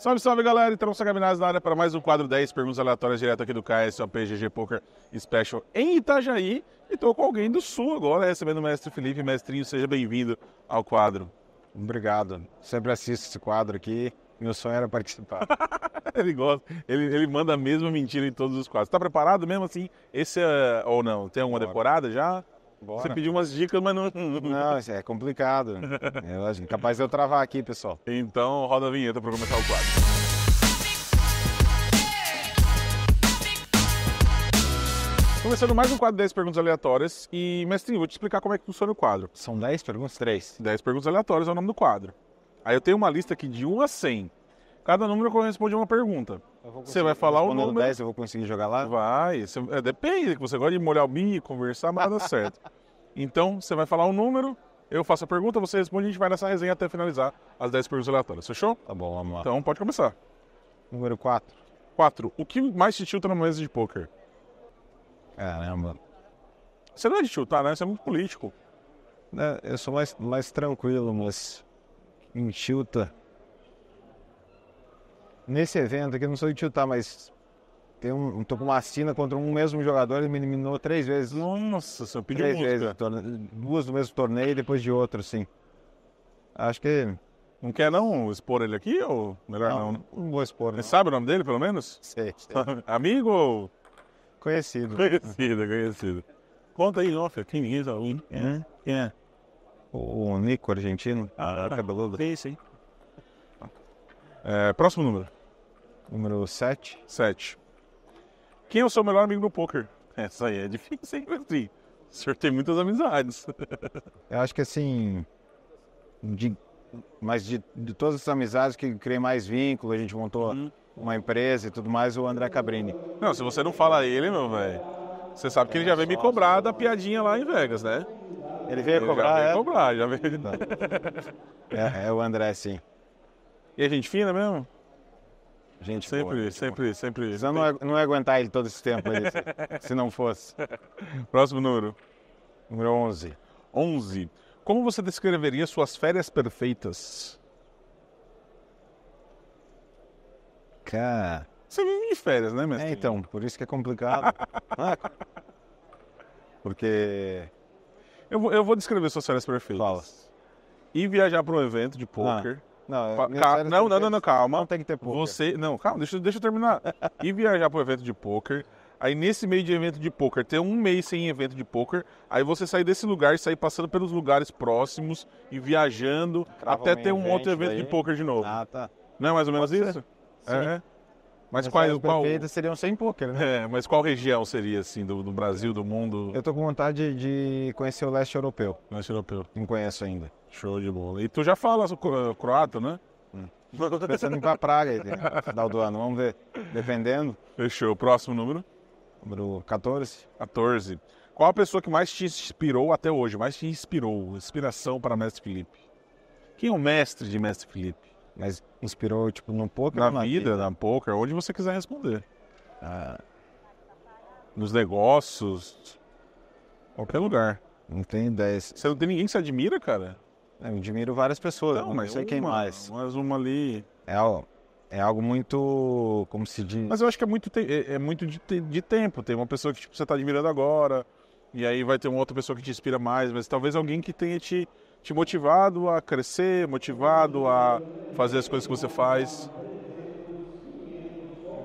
Salve, salve galera! Então, Sagaminaz na área para mais um quadro 10 perguntas aleatórias direto aqui do KS, GG PGG Poker Special em Itajaí. E tô com alguém do Sul agora, recebendo o mestre Felipe. Mestrinho, seja bem-vindo ao quadro. Obrigado. Sempre assisto esse quadro aqui. Meu sonho era participar. ele gosta, ele, ele manda a mesma mentira em todos os quadros. Tá preparado mesmo assim? Esse é, ou não? Tem alguma decorada já? Bora. Você pediu umas dicas, mas não. Não, isso é complicado. É capaz de eu travar aqui, pessoal. Então, roda a vinheta para começar o quadro. Começando mais um quadro 10 perguntas aleatórias. E, mestre, vou te explicar como é que funciona o quadro. São 10 perguntas? 3. 10 perguntas aleatórias é o nome do quadro. Aí eu tenho uma lista aqui de 1 a 100. Cada número corresponde a uma pergunta. Você vai falar o número. 10, eu vou conseguir jogar lá? Vai. é, depende, que você gosta de molhar o bico, conversar, mas dá certo. Então, você vai falar o um número, eu faço a pergunta, você responde, a gente vai nessa resenha até finalizar as 10 perguntas aleatórias. Fechou? Tá bom, vamos lá. Então, pode começar. Número 4. 4. O que mais te tilta tá na mesa de poker? Caramba. Você não é de tiltar, tá, né? Você é muito político. É, eu sou mais, mais tranquilo, mas em tilta. Tá. Nesse evento aqui, eu não sou de tiltar, mas tem um, um assina contra um mesmo jogador, ele me eliminou três vezes. Nossa, seu pediu três música. vezes, duas no mesmo torneio e depois de outro, sim. Acho que não quer não expor ele aqui ou melhor não? Não, não vou expor. Você sabe o nome dele pelo menos? Sei. sei. Amigo ou conhecido? Conhecido, conhecido. Conta aí, Ofer, quem é o é? Quem é? O, o Nico argentino, ah, tá. cabeludo. Sim, sim. É, próximo número. Número 7. 7. Quem é o seu melhor amigo no poker? Essa é, aí é difícil, hein, Petri? O senhor tem muitas amizades. Eu acho que assim. De, mas de, de todas as amizades que criei mais vínculo, a gente montou uhum. uma empresa e tudo mais, o André Cabrini. Não, se você não fala ele, meu velho. Você sabe que ele já veio me cobrar da piadinha lá em Vegas, né? Ele veio ele cobrar, já veio é? cobrar, já veio. Tá. É, é o André, sim. E a gente fina mesmo? Gente sempre, boa, sempre, boa. sempre. não, é, não ia é aguentar ele todo esse tempo, aí, se, se não fosse. Próximo número. Número 11. 11. Como você descreveria suas férias perfeitas? Cara... Você vive de férias, né, mestre? É, então, por isso que é complicado. Ah, porque... Eu, eu vou descrever suas férias perfeitas. Fala. Ir viajar para um evento de poker. Ah não, não, não, não, não, calma. Não tem que ter poker. Você, não, calma, deixa, deixa eu terminar. e viajar pro evento de poker. Aí nesse meio de evento de poker, ter um mês sem evento de poker, aí você sair desse lugar e sair passando pelos lugares próximos e viajando Crava até ter um outro evento daí. de poker de novo. Ah, tá. Não é mais ou menos Pode isso? Ser. É. Sim. É? Mas, mas quais qual... seriam sem poker, né? É, mas qual região seria assim do, do Brasil, do mundo? Eu tô com vontade de conhecer o leste europeu. Leste europeu. Não conheço ainda. Show de bola. E tu já fala croata, né? Eu hum. tô pensando em ir pra Praga no né? final do ano. Vamos ver. defendendo. Fechou. Próximo número? Número 14. 14. Qual a pessoa que mais te inspirou até hoje? Mais te inspirou? Inspiração para Mestre Felipe? Quem é o mestre de Mestre Felipe? Mas inspirou, tipo, no poker? Na, na vida, vida, na poker, onde você quiser responder. Ah. Nos negócios. Qualquer lugar. Não tem ideia. Você não tem ninguém que se admira, cara? É, eu admiro várias pessoas, não, não mas sei é uma, quem mais. Mas uma ali. É, ó, é algo muito. Como se diz. Mas eu acho que é muito, é, é muito de, te de, tempo. Tem uma pessoa que tipo, você está admirando agora, e aí vai ter uma outra pessoa que te inspira mais, mas talvez alguém que tenha te, te motivado a crescer, motivado a fazer as coisas que você faz.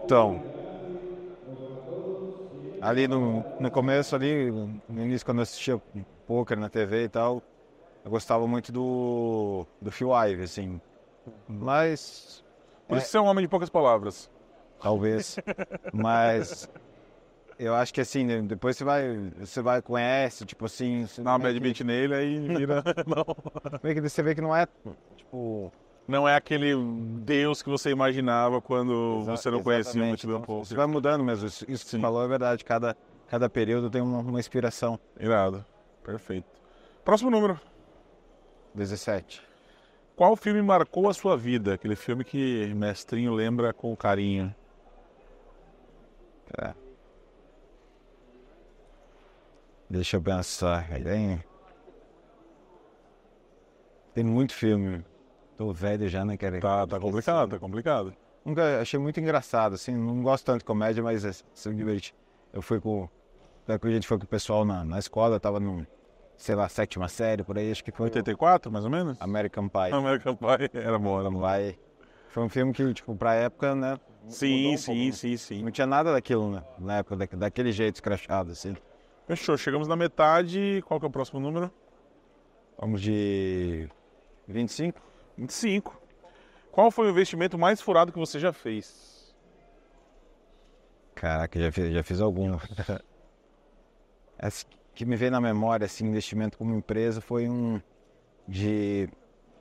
Então. Ali no, no começo, ali, no início, quando eu assistia poker na TV e tal, eu gostava muito do, do Phil Ive, assim. Mas. Por isso é... você é um homem de poucas palavras. Talvez. mas. Eu acho que assim, depois você vai, você vai, conhece, tipo assim. Dá uma bad beat nele aí vira. não. Meio que você vê que não é, tipo. Não é aquele Deus que você imaginava quando Exa você não conhecia o Matilda então, Você vai mudando mesmo, isso, isso que você falou é verdade. Cada, cada período tem uma, uma inspiração. Irado. Perfeito. Próximo número. 17. Qual filme marcou a sua vida? Aquele filme que Mestrinho lembra com carinho. É. Deixa eu pensar. Tem, tem muito filme. Tô velho já, né, cara? Tá, tá complicado, tá complicado. Nunca achei muito engraçado, assim. Não gosto tanto de comédia, mas assim se diverti. Eu fui com. que a gente foi com o pessoal na, na escola, tava num sei lá, sétima série, por aí, acho que foi. 84, mais ou menos? American Pie. American Pie, era bom, era bom. Pie. Foi um filme que, tipo, pra época, né? Sim, um sim, pouco, né? sim, sim. Não tinha nada daquilo, né? Na época, da, daquele jeito escrachado, assim. Fechou, chegamos na metade. Qual que é o próximo número? Vamos de 25? 25. Qual foi o investimento mais furado que você já fez? Caraca, já fiz, já fiz algum. que me vem na memória, assim, investimento como empresa, foi um de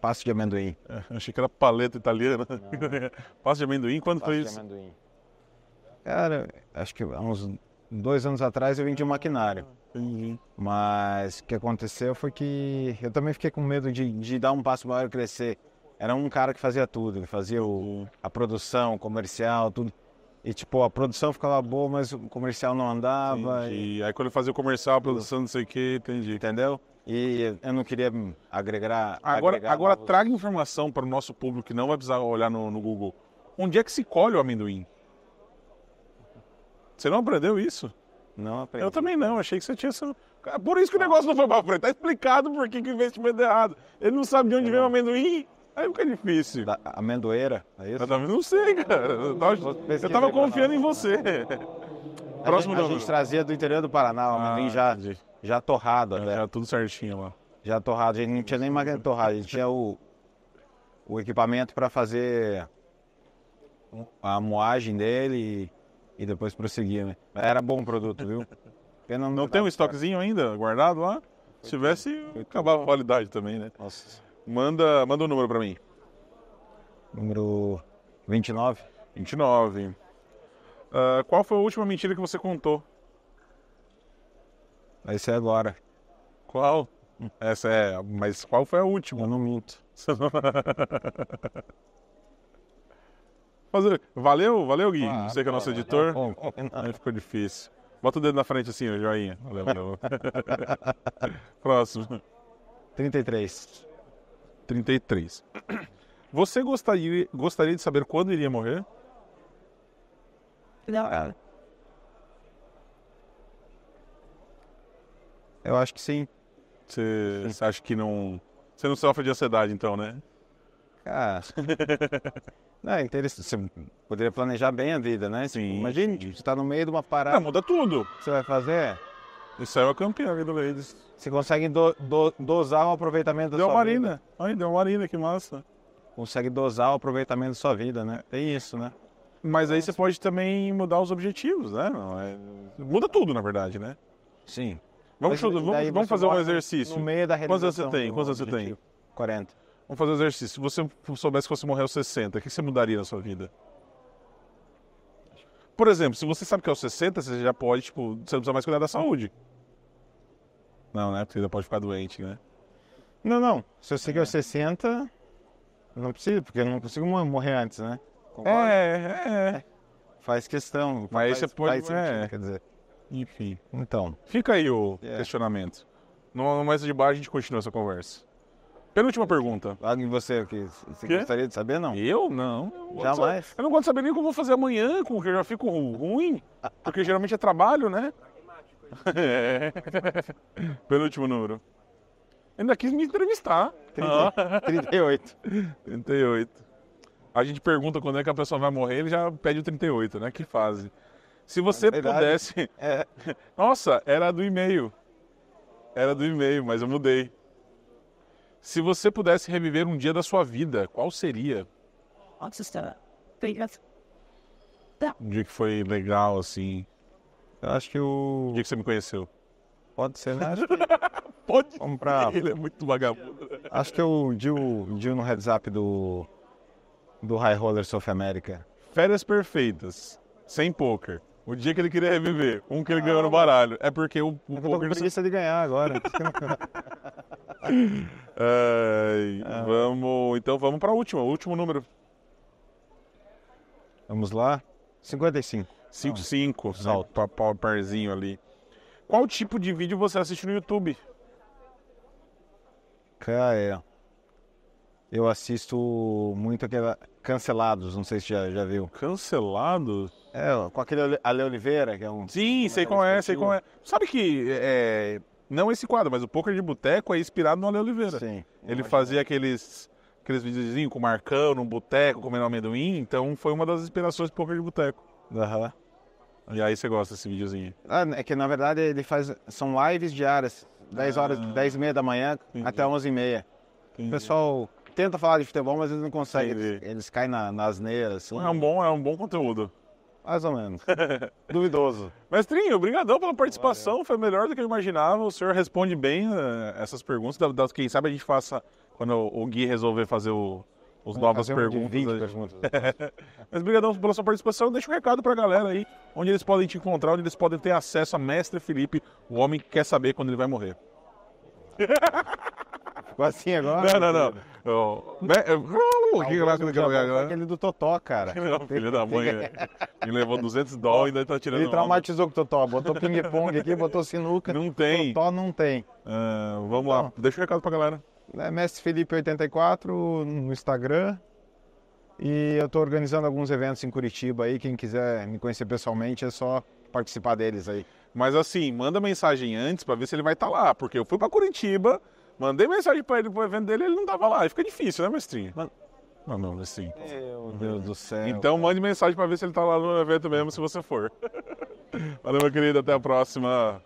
passo de amendoim. É, achei que era paleta italiana. passo de amendoim, quando foi isso? Passo de amendoim. Cara, acho que há uns dois anos atrás eu vendi um maquinário. Mas o que aconteceu foi que eu também fiquei com medo de, de dar um passo maior e crescer. Era um cara que fazia tudo, fazia o, a produção, comercial, tudo. E tipo, a produção ficava boa, mas o comercial não andava. E aí quando eu fazia o comercial, a produção não sei o que, entendi. Entendeu? E eu não queria agregar. Agora, agora novos... traga informação para o nosso público que não vai precisar olhar no, no Google. Onde é que se colhe o amendoim? Você não aprendeu isso? Não aprendi. Eu também não, achei que você tinha. Por isso que o negócio não foi para frente. Tá explicado por que, que o investimento é errado. Ele não sabe de onde é vem o amendoim. Aí fica difícil. Da amendoeira, é isso? Eu não sei, cara. eu tava confiando em você. Próximo a gente, a gente trazia do interior do Paraná, o amendoim ah, já, já torrado. Até. Era né? tudo certinho lá. Já torrado. A gente não tinha nem máquina torrada. torrar, a gente tinha o, o equipamento para fazer a moagem dele e, e depois prosseguir, né? Era bom o produto, viu? Pena não, não tem um estoquezinho ainda guardado lá? Se tivesse, acabava a validade também, né? Nossa. Manda, manda o um número para mim. Número 29. 29. Uh, qual foi a última mentira que você contou? Essa é agora. Qual? Essa é. Mas qual foi a última? Eu não minto. Fazer... Valeu, valeu, Gui. Ah, Você que é nosso editor. Aí ficou difícil. Bota o dedo na frente assim, joinha. Valeu, valeu. Próximo. 33. 33. Você gostaria, gostaria de saber quando iria morrer? Não, é. Eu acho que sim. Você acha que não. Você não sofre de ansiedade, então, né? Ah. não, é interessante. Você poderia planejar bem a vida, né? Sim. Imagina, tipo, você está no meio de uma parada. Não, muda tudo. Você vai fazer? E é a campeã aqui do Ladies. Você consegue do, do, dosar o aproveitamento da deu sua marina. vida. Ai, deu marina, que massa. Consegue dosar o aproveitamento da sua vida, né? É isso, né? Mas aí você pode também mudar os objetivos, né? é... Muda tudo, na verdade, né? Sim. Vamos, Mas, vamos, vamos fazer um exercício. No meio da Quantos anos você tem? Quantos anos você tem? 40. Vamos fazer um exercício. Se você soubesse que você morreu aos 60, o que você mudaria na sua vida? Por exemplo, se você sabe que é os 60, você já pode, tipo, você não precisa mais cuidar da saúde. Não, né? Porque ainda pode ficar doente, né? Não, não. Se eu seguir os 60, não preciso, porque eu não consigo morrer antes, né? É, é, é. Faz questão. Mas aí você pode. Faz sentido, é. quer dizer. Enfim. Então. Fica aí o é. questionamento. No, no mais de baixo a gente continua essa conversa. Penúltima pergunta. Algo você aqui. Você gostaria de saber, não? Eu? Não. Eu Jamais. Eu não gosto de saber nem o que eu vou fazer amanhã, porque eu já fico ruim, porque geralmente é trabalho, né? é. Penúltimo número. Ainda quis me entrevistar. 30, ah. 38. 38. A gente pergunta quando é que a pessoa vai morrer, ele já pede o 38, né? Que fase. Se você verdade, pudesse. É... Nossa, era do e-mail. Era do e-mail, mas eu mudei. Se você pudesse reviver um dia da sua vida, qual seria? Tá. Um dia que foi legal, assim. Eu acho que o. Um dia que você me conheceu. Pode ser, né? que... Pode Vamos pra... Ele é muito vagabundo. Né? Acho que eu dia, o dia no heads up do. do High Rollers of America. Férias perfeitas, sem poker. O dia que ele queria reviver, um que ele ah, ganhou no baralho. É porque o, o eu poker. Eu tô com preguiça de ganhar agora. Ai, ah. Vamos, então vamos para a última, o último número. Vamos lá. 55. 55, ah, salto, pau parzinho ali. Qual tipo de vídeo você assiste no YouTube? Cara, é. Eu assisto muito aquela Cancelados, não sei se já, já viu. Cancelados? É, com aquele Ale Oliveira, que é um. Sim, sei qual é, sei qual é. Sabe que é, não esse quadro, mas o Poker de Boteco é inspirado no Ale Oliveira. Sim. Ele fazia aqueles, aqueles videozinhos com o Marcão num boteco comendo amendoim. Então foi uma das inspirações do Poker de Boteco. Aham. E aí você gosta desse videozinho? Ah, é que na verdade ele faz. São lives diárias, 10 horas, ah. 10 e meia da manhã Entendi. até 11 e meia. Entendi. O pessoal tenta falar de futebol, mas eles não conseguem. Eles, eles, caem na, nas neiras. Assim. É, um bom, é um bom conteúdo. Mais ou menos. Duvidoso. Mestrinho, obrigadão pela participação, Valeu. foi melhor do que eu imaginava. O senhor responde bem eh, essas perguntas, da, da, quem sabe a gente faça quando o Gui resolver fazer o, os novas perguntas. 20 perguntas. Mas obrigadão pela sua participação. Deixa um recado para a galera aí, onde eles podem te encontrar, onde eles podem ter acesso a Mestre Felipe, o homem que quer saber quando ele vai morrer. Ficou assim agora? Não, não, não. Oh, me... Alguém é aquele do Totó, cara. Não, filho da mãe. É. Ele levou 200 dólares e ainda tá tirando. Ele traumatizou com o Totó. Botou ping-pong aqui, botou sinuca. Não tem. Totó não tem. Ah, vamos então, lá. Deixa o um recado pra galera. É Mestre Felipe84 no Instagram. E eu estou organizando alguns eventos em Curitiba aí. Quem quiser me conhecer pessoalmente é só participar deles aí. Mas assim, manda mensagem antes para ver se ele vai estar tá lá, porque eu fui para Curitiba, Mandei mensagem pra ele pro evento dele, ele não tava lá. Aí fica difícil, né, mestrinho? Mano, não, não, assim. Meu Deus do céu. Então mande mensagem pra ver se ele tá lá no evento mesmo, se você for. Valeu, meu querido. Até a próxima.